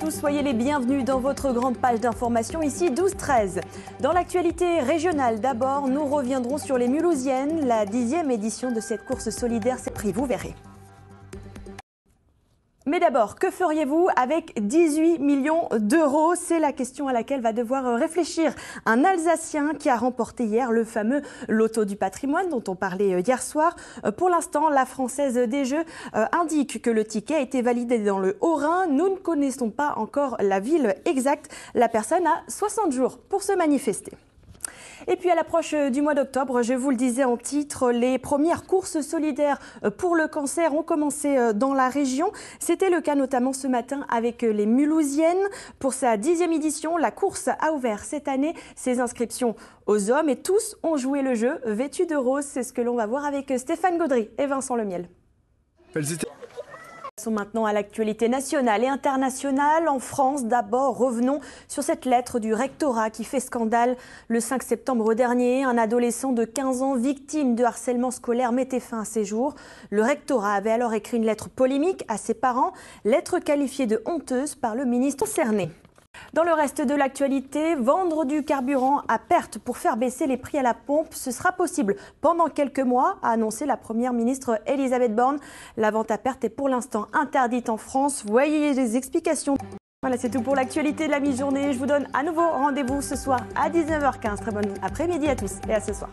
tous, soyez les bienvenus dans votre grande page d'information ici 12-13. Dans l'actualité régionale d'abord, nous reviendrons sur les Mulhousiennes. La dixième édition de cette course solidaire C'est pris, vous verrez. Mais d'abord, que feriez-vous avec 18 millions d'euros C'est la question à laquelle va devoir euh, réfléchir un Alsacien qui a remporté hier le fameux loto du patrimoine dont on parlait euh, hier soir. Euh, pour l'instant, la Française des Jeux indique que le ticket a été validé dans le Haut-Rhin. Nous ne connaissons pas encore la ville exacte. La personne a 60 jours pour se manifester. Et puis à l'approche euh, du mois d'octobre, je vous le disais en titre, les premières courses solidaires euh, pour le cancer ont commencé euh, dans la région. C'était le cas notamment ce matin avec les Mulhousiennes. Pour sa dixième édition, la course a ouvert cette année ses inscriptions aux hommes et tous ont joué le jeu vêtus de rose. C'est ce que l'on va voir avec Stéphane Gaudry et Vincent Lemiel. Passons maintenant à l'actualité nationale et internationale. En France, d'abord, revenons sur cette lettre du rectorat qui fait scandale. Le 5 septembre dernier, un adolescent de 15 ans victime de harcèlement scolaire mettait fin à ses jours. Le rectorat avait alors écrit une lettre polémique à ses parents, lettre qualifiée de honteuse par le ministre concerné. Dans le reste de l'actualité, vendre du carburant à perte pour faire baisser les prix à la pompe, ce sera possible pendant quelques mois, a annoncé la Première ministre Elisabeth Borne. La vente à perte est pour l'instant interdite en France. Voyez les explications. Voilà, c'est tout pour l'actualité de la mi-journée. Je vous donne à nouveau rendez-vous ce soir à 19h15. Très bon après-midi à tous et à ce soir.